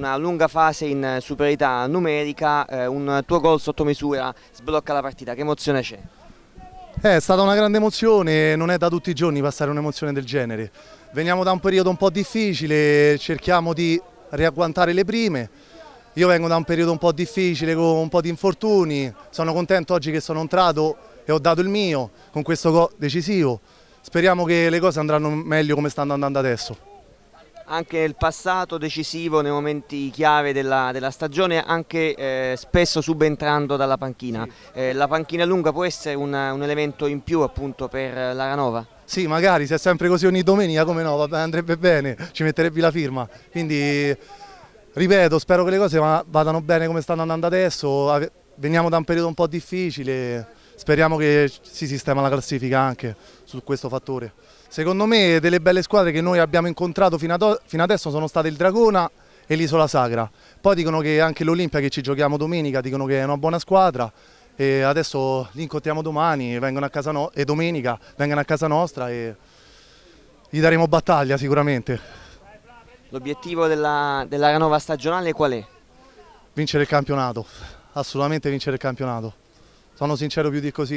una lunga fase in superiorità numerica, eh, un tuo gol sotto misura sblocca la partita, che emozione c'è? Eh, è stata una grande emozione, non è da tutti i giorni passare un'emozione del genere. Veniamo da un periodo un po' difficile, cerchiamo di riagguantare le prime. Io vengo da un periodo un po' difficile, con un po' di infortuni, sono contento oggi che sono entrato e ho dato il mio con questo gol decisivo. Speriamo che le cose andranno meglio come stanno andando adesso anche nel passato decisivo nei momenti chiave della, della stagione, anche eh, spesso subentrando dalla panchina. Eh, la panchina lunga può essere un, un elemento in più appunto per l'Aranova? Sì, magari, se è sempre così ogni domenica, come no, andrebbe bene, ci metterebbe la firma. Quindi, ripeto, spero che le cose vadano bene come stanno andando adesso, veniamo da un periodo un po' difficile, speriamo che si sistema la classifica anche su questo fattore. Secondo me delle belle squadre che noi abbiamo incontrato fino, ad fino adesso sono state il Dragona e l'Isola Sacra. poi dicono che anche l'Olimpia che ci giochiamo domenica, dicono che è una buona squadra, e adesso li incontriamo domani no e domenica vengono a casa nostra e gli daremo battaglia sicuramente. L'obiettivo della, della nuova stagionale qual è? Vincere il campionato, assolutamente vincere il campionato sono sincero più di così.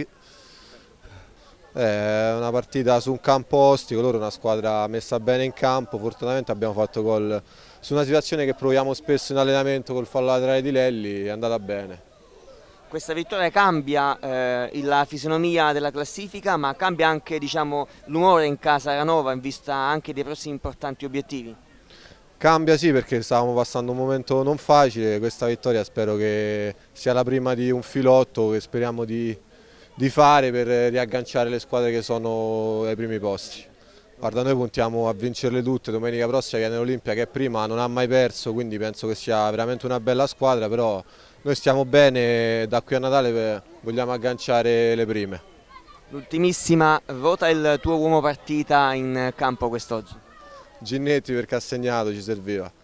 È eh, una partita su un campo ostico, loro una squadra messa bene in campo, fortunatamente abbiamo fatto gol su una situazione che proviamo spesso in allenamento col fallo laterale di Lelli, è andata bene. Questa vittoria cambia eh, la fisionomia della classifica ma cambia anche diciamo, l'umore in casa Ranova in vista anche dei prossimi importanti obiettivi. Cambia sì perché stavamo passando un momento non facile, questa vittoria spero che sia la prima di un filotto che speriamo di, di fare per riagganciare le squadre che sono ai primi posti. Guarda, noi puntiamo a vincerle tutte, domenica prossima viene l'Olimpia che prima non ha mai perso, quindi penso che sia veramente una bella squadra, però noi stiamo bene, da qui a Natale vogliamo agganciare le prime. L'ultimissima, vota il tuo uomo partita in campo quest'oggi. Ginnetti perché ha segnato, ci serviva.